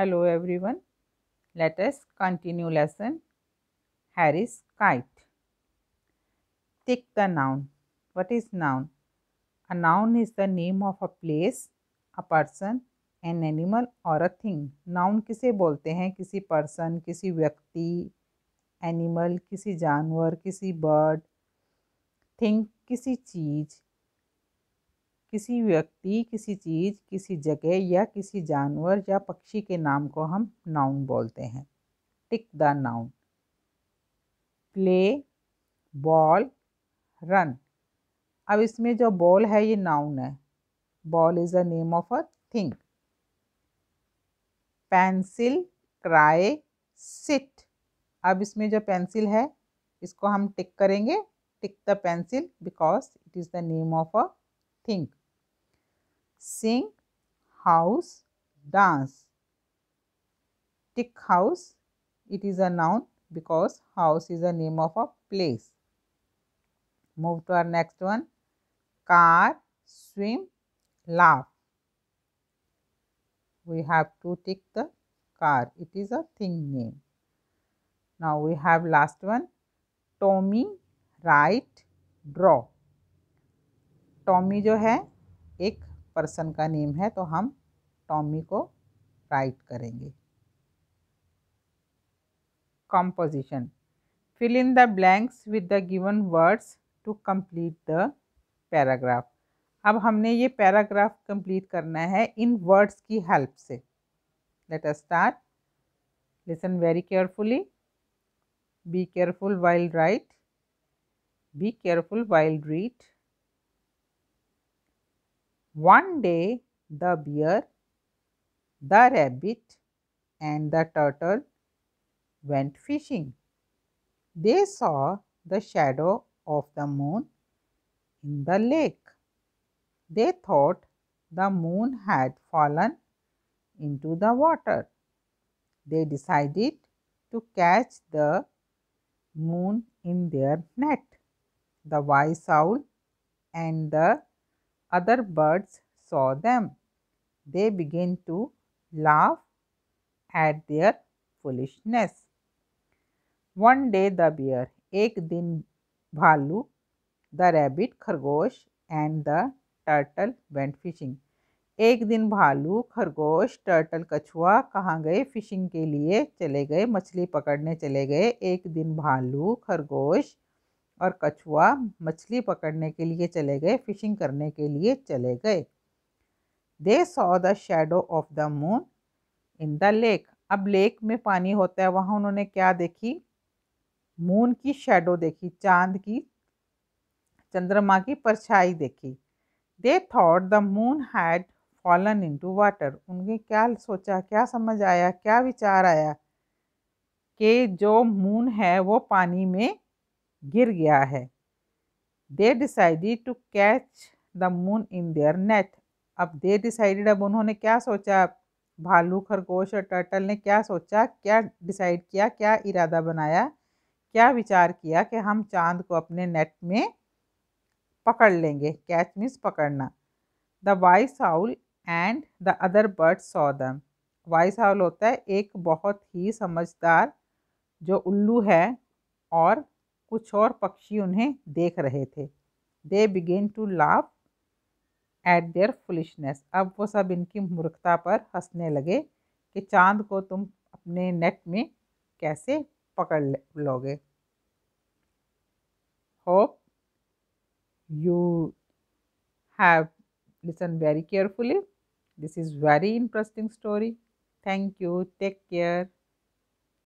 Hello everyone. Let us continue lesson Harry's kite. Take the noun. What is noun? A noun is the name of a place, a person, an animal or a thing. Noun किसे बोलते हैं किसी person, किसी व्यक्ति animal, किसी जानवर किसी bird, thing किसी चीज़ किसी व्यक्ति किसी चीज़ किसी जगह या किसी जानवर या पक्षी के नाम को हम नाउन बोलते हैं tick the noun play ball run अब इसमें जो बॉल है ये नाउन है ball is the name of a thing pencil cry sit अब इसमें जो पेंसिल है इसको हम टिक करेंगे tick the pencil because it is the name of a thing sing, house, dance. Tick house, it is a noun because house is a name of a place. Move to our next one. Car, swim, laugh. We have to tick the car. It is a thing name. Now we have last one. Tommy, write, draw. Tommy, जो है एक person का name है तो हम Tommy को write करेंगे composition fill in the blanks with the given words to complete the paragraph अब हमने ये पैराग्राफ कंप्लीट करना है इन वर्ड्स की हेल्प से let us start listen very carefully be careful while write be careful while read One day the bear, the rabbit and the turtle went fishing. They saw the shadow of the moon in the lake. They thought the moon had fallen into the water. They decided to catch the moon in their net. The wise owl and the other birds saw them. They began to laugh at their foolishness. One day the bear, ek din bhalu the rabbit, khargosh and the turtle went fishing. ek din bhalu khargosh turtle कछुआ kahan gaye fishing ke liye chale gaye machli pakadne chale gaye ek din bhalu khargosh और कछुआ मछली पकड़ने के लिए चले गए fishing करने के लिए चले गए they saw the shadow of the moon in the lake अब लेक में पानी होता है वहाँ उन्होंने क्या देखी मून की शेडो देखी चांद की चंद्रमा की परछाई देखी they thought the moon had fallen into water उनके क्या सोचा क्या समझ आया क्या विचार आया कि जो मून है वो पानी में गिर गया है they decided to catch the moon in their net अब दे डिसाइडेड अब उन्होंने क्या सोचा भालू खरगोश और टर्टल ने क्या सोचा क्या डिसाइड किया क्या इरादा बनाया क्या विचार किया कि हम चांद को अपने नेट में पकड़ लेंगे कैच मीन्स पकड़ना the wise owl and the other bird saw them wise owl होता है एक बहुत ही समझदार जो उल्लू है और कुछ और पक्षी उन्हें देख रहे थे they began to laugh at their foolishness अब वो सब इनकी मूर्खता पर हंसने लगे कि चांद को तुम अपने नेट में कैसे पकड़ लोगे hope you have listen very carefully this is very interesting story thank you take care